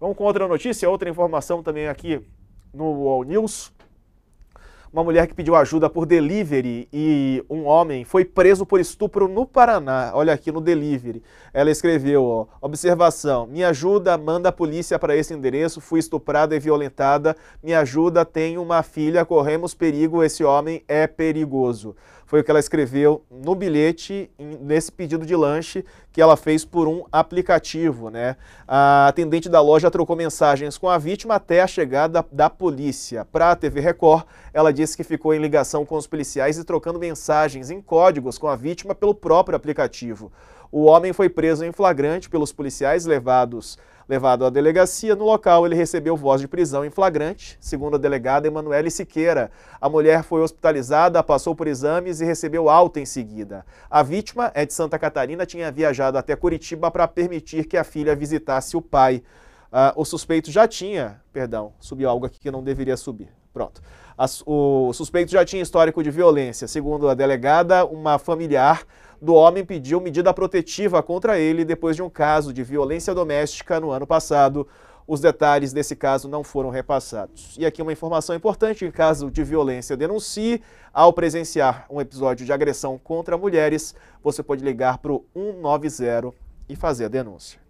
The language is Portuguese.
Vamos com outra notícia, outra informação também aqui no All News uma mulher que pediu ajuda por delivery e um homem foi preso por estupro no Paraná. Olha aqui no delivery. Ela escreveu, ó, observação: "Me ajuda, manda a polícia para esse endereço, fui estuprada e violentada. Me ajuda, tenho uma filha, corremos perigo, esse homem é perigoso". Foi o que ela escreveu no bilhete nesse pedido de lanche que ela fez por um aplicativo, né? A atendente da loja trocou mensagens com a vítima até a chegada da polícia. Para a TV Record, ela disse que ficou em ligação com os policiais e trocando mensagens em códigos com a vítima pelo próprio aplicativo. O homem foi preso em flagrante pelos policiais levados Levado à delegacia, no local ele recebeu voz de prisão em flagrante, segundo a delegada Emanuele Siqueira. A mulher foi hospitalizada, passou por exames e recebeu alta em seguida. A vítima é de Santa Catarina, tinha viajado até Curitiba para permitir que a filha visitasse o pai. Ah, o suspeito já tinha, perdão, subiu algo aqui que não deveria subir. Pronto. As, o suspeito já tinha histórico de violência. Segundo a delegada, uma familiar do homem pediu medida protetiva contra ele depois de um caso de violência doméstica no ano passado. Os detalhes desse caso não foram repassados. E aqui uma informação importante: em caso de violência, denuncie. Ao presenciar um episódio de agressão contra mulheres, você pode ligar para o 190 e fazer a denúncia.